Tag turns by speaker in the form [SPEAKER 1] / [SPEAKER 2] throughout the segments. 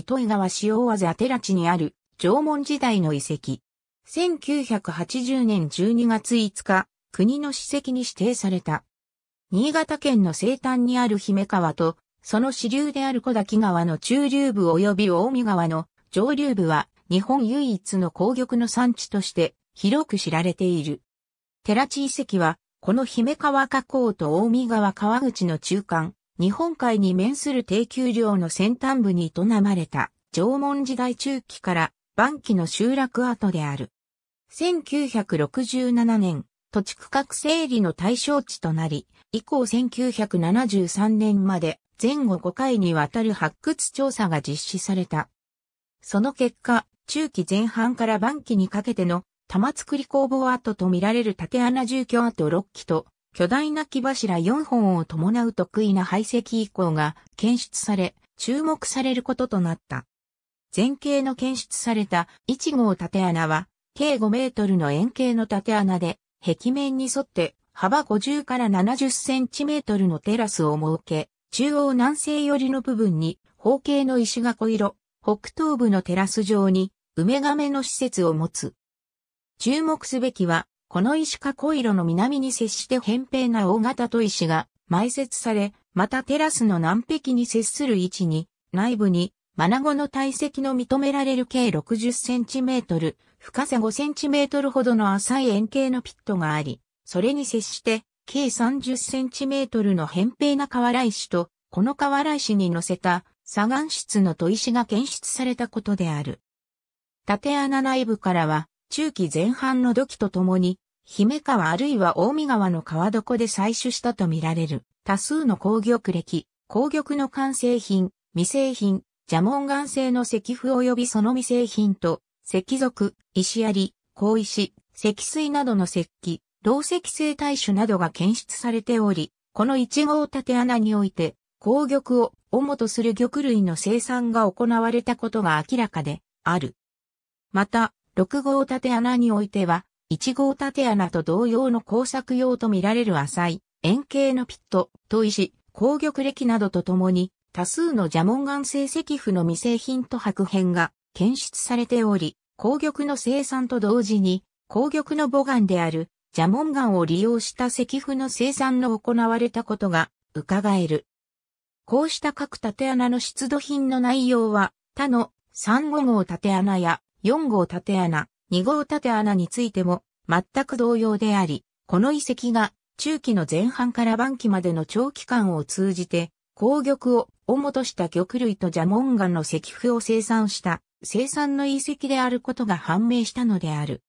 [SPEAKER 1] 糸魚川塩和寺寺ちにある縄文時代の遺跡。1980年12月5日、国の史跡に指定された。新潟県の西端にある姫川と、その支流である小滝川の中流部及び大見川の上流部は、日本唯一の紅玉の産地として広く知られている。寺地遺跡は、この姫川河口と大見川川口の中間、日本海に面する低丘陵の先端部に営まれた縄文時代中期から晩期の集落跡である。1967年、土地区画整理の対象地となり、以降1973年まで前後5回にわたる発掘調査が実施された。その結果、中期前半から晩期にかけての玉造工房跡と見られる縦穴住居跡6基と巨大な木柱4本を伴う得意な排斥以降が検出され、注目されることとなった。前景の検出された1号縦穴は、計5メートルの円形の縦穴で、壁面に沿って幅50から70センチメートルのテラスを設け、中央南西寄りの部分に方形の石が小色、北東部のテラス上に梅亀の施設を持つ。注目すべきは、この石か小色の南に接して扁平な大型砥石が埋設され、またテラスの南壁に接する位置に、内部に、マナゴの体積の認められる計60センチメートル、深さ5センチメートルほどの浅い円形のピットがあり、それに接して、計30センチメートルの扁平な河原石と、この河原石に乗せた、砂岩質の砥石が検出されたことである。縦穴内部からは、中期前半の土器とともに、姫川あるいは大見川の川床で採取したとみられる、多数の鉱玉歴、鉱玉の完成品、未製品、蛇紋岩製の石符及びその未製品と、石属、石槍、鉱石、石水などの石器、老石製大種などが検出されており、この1号縦穴において、鉱玉を主とする玉類の生産が行われたことが明らかである。また、6号縦穴においては、1号縦穴と同様の工作用とみられる浅い、円形のピット、砥石、鉱玉歴などとともに、多数の蛇紋岩成石符の未製品と白片が検出されており、鉱玉の生産と同時に、鉱玉の母岩である蛇紋岩を利用した石符の生産の行われたことが伺える。こうした各縦穴の出土品の内容は、他の3 5号縦穴や4号縦穴、2号縦穴についても全く同様であり、この遺跡が中期の前半から晩期までの長期間を通じて、鉱玉を主とした玉類と蛇紋岩の石符を生産した生産の遺跡であることが判明したのである。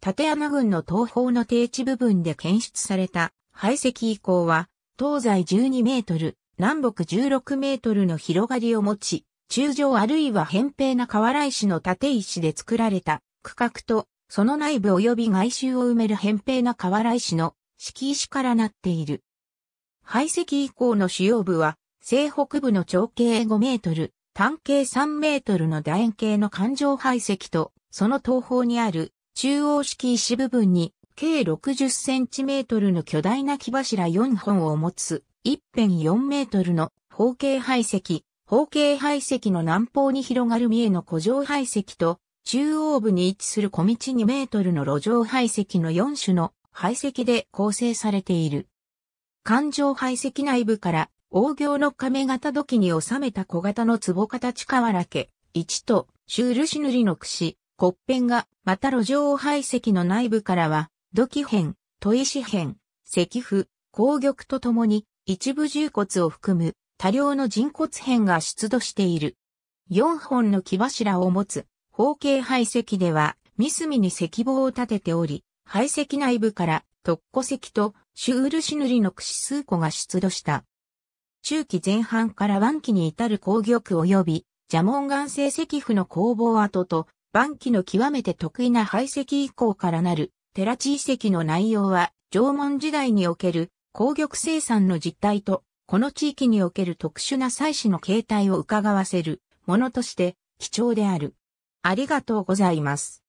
[SPEAKER 1] 縦穴群の東方の低地部分で検出された排石以降は、東西12メートル、南北16メートルの広がりを持ち、中上あるいは扁平な河原石の縦石で作られた区画と、その内部及び外周を埋める扁平な河原石の敷石からなっている。排石以降の主要部は、西北部の長径5メートル、単径3メートルの楕円形の環状排石と、その東方にある中央式石部分に、計60センチメートルの巨大な木柱4本を持つ、1辺4メートルの方形排石、方形排石の南方に広がる三重の古城排石と、中央部に位置する小道2メートルの路上排石の4種の排石で構成されている。環状排石内部から、王行の亀型土器に収めた小型の壺形瓦家、一と、漆塗りの櫛、骨片が、また路上排石の内部からは、土器片、砥石片、石符、鉱玉とともに、一部重骨を含む多量の人骨片が出土している。4本の木柱を持つ方形排石では、三隅に石棒を立てており、排石内部から特古石とシュールシヌリの串数個が出土した。中期前半から晩期に至る工業区及び、蛇紋岩製石符の工房跡と、晩期の極めて得意な排石以降からなる、寺地遺跡の内容は、縄文時代における工玉生産の実態とこの地域における特殊な祭祀の形態を伺わせるものとして貴重である。ありがとうございます。